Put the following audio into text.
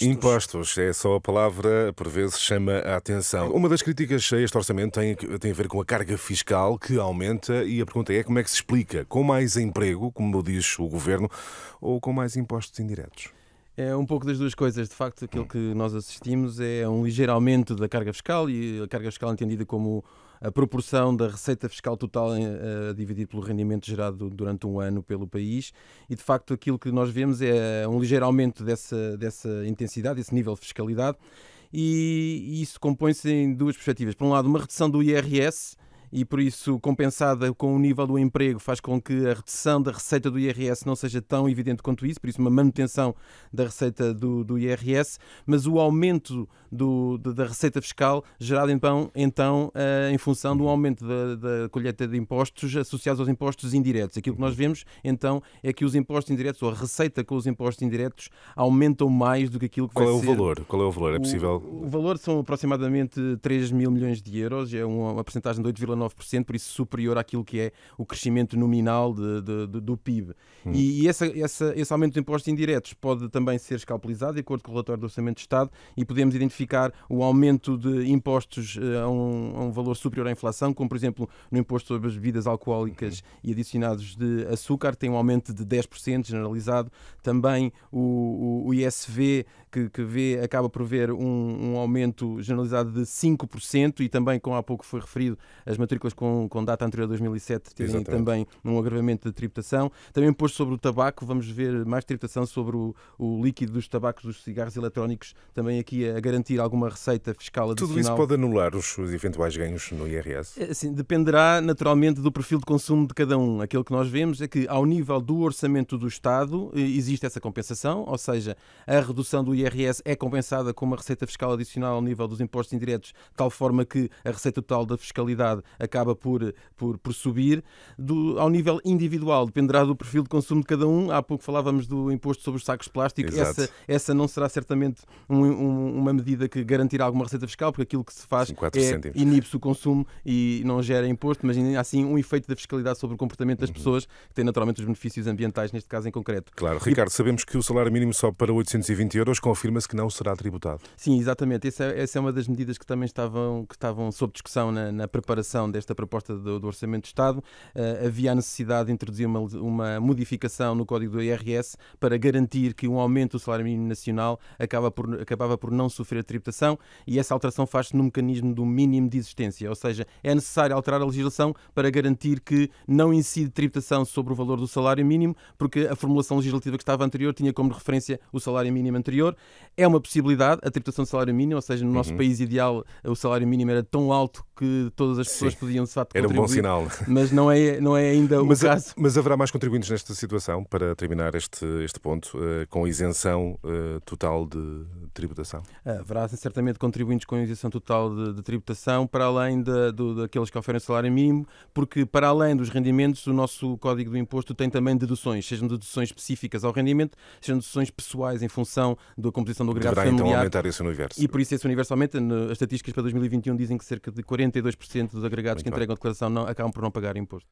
Impostos é só a palavra, por vezes chama a atenção. Uma das críticas a este orçamento tem, tem a ver com a carga fiscal que aumenta e a pergunta é como é que se explica? Com mais emprego, como diz o governo, ou com mais impostos indiretos? É um pouco das duas coisas. De facto, aquilo que nós assistimos é um ligeiro aumento da carga fiscal e a carga fiscal entendida como a proporção da receita fiscal total eh, a dividir pelo rendimento gerado durante um ano pelo país e de facto aquilo que nós vemos é eh, um ligeiro aumento dessa, dessa intensidade, desse nível de fiscalidade e isso compõe-se em duas perspectivas. Por um lado, uma redução do IRS e, por isso, compensada com o nível do emprego, faz com que a redução da receita do IRS não seja tão evidente quanto isso, por isso, uma manutenção da receita do, do IRS, mas o aumento do, da receita fiscal gerado então, então eh, em função do aumento da, da colheita de impostos associados aos impostos indiretos. Aquilo que nós vemos então é que os impostos indiretos ou a receita com os impostos indiretos aumentam mais do que aquilo que Qual vai é ser. Qual é o valor? Qual é o valor? É possível? O, o valor são aproximadamente 3 mil milhões de euros, é uma, uma porcentagem de 8,9%. 0,9%, por isso superior àquilo que é o crescimento nominal de, de, de, do PIB. Hum. E, e essa, essa, esse aumento de impostos indiretos pode também ser escalpelizado, de acordo com o relatório do Orçamento de Estado, e podemos identificar o aumento de impostos eh, a um, a um valor superior à inflação, como por exemplo no imposto sobre as bebidas alcoólicas uhum. e adicionados de açúcar, tem um aumento de 10% generalizado. Também o, o, o ISV, que, que, vê, acaba por ver um, um aumento generalizado de 5%, e também, como há pouco foi referido, as maturizações matrículas com, com data anterior a 2007 terem Exatamente. também um agravamento de tributação. Também imposto sobre o tabaco, vamos ver mais tributação sobre o, o líquido dos tabacos, dos cigarros eletrónicos, também aqui a garantir alguma receita fiscal adicional. Tudo isso pode anular os, os eventuais ganhos no IRS? Assim, é, dependerá naturalmente do perfil de consumo de cada um. Aquilo que nós vemos é que ao nível do orçamento do Estado existe essa compensação, ou seja, a redução do IRS é compensada com uma receita fiscal adicional ao nível dos impostos indiretos, de tal forma que a receita total da fiscalidade acaba por, por, por subir. Do, ao nível individual, dependerá do perfil de consumo de cada um. Há pouco falávamos do imposto sobre os sacos de plástico. Essa, essa não será certamente um, um, uma medida que garantirá alguma receita fiscal, porque aquilo que se faz é inibe-se o consumo e não gera imposto, mas ainda assim um efeito da fiscalidade sobre o comportamento das uhum. pessoas, que tem naturalmente os benefícios ambientais, neste caso em concreto. Claro, Ricardo, sabemos que o salário mínimo sobe para 820 euros, confirma-se que não será tributado. Sim, exatamente. Essa, é, essa é uma das medidas que também estavam, que estavam sob discussão na, na preparação desta proposta do, do Orçamento de Estado, eh, havia a necessidade de introduzir uma, uma modificação no Código do IRS para garantir que um aumento do salário mínimo nacional acaba por, acabava por não sofrer tributação e essa alteração faz-se no mecanismo do mínimo de existência, ou seja, é necessário alterar a legislação para garantir que não incide tributação sobre o valor do salário mínimo, porque a formulação legislativa que estava anterior tinha como referência o salário mínimo anterior. É uma possibilidade a tributação do salário mínimo, ou seja, no nosso uhum. país ideal o salário mínimo era tão alto que todas as pessoas pessoas podiam de facto Era um bom sinal. Mas não é, não é ainda mas, o eh, caso. Mas haverá mais contribuintes nesta situação, para terminar este, este ponto, eh, com isenção eh, total de tributação? Haverá certamente contribuintes com isenção total de, de tributação, para além de, de, daqueles que oferecem salário mínimo, porque para além dos rendimentos, o nosso Código do Imposto tem também deduções, sejam deduções específicas ao rendimento, sejam deduções pessoais em função da composição do agregado Deverá, então, familiar. Então, aumentar esse universo. E por isso esse universo aumenta. As estatísticas para 2021 dizem que cerca de 42% dos agregados agregados Muito que entregam declaração não, acabam por não pagar imposto.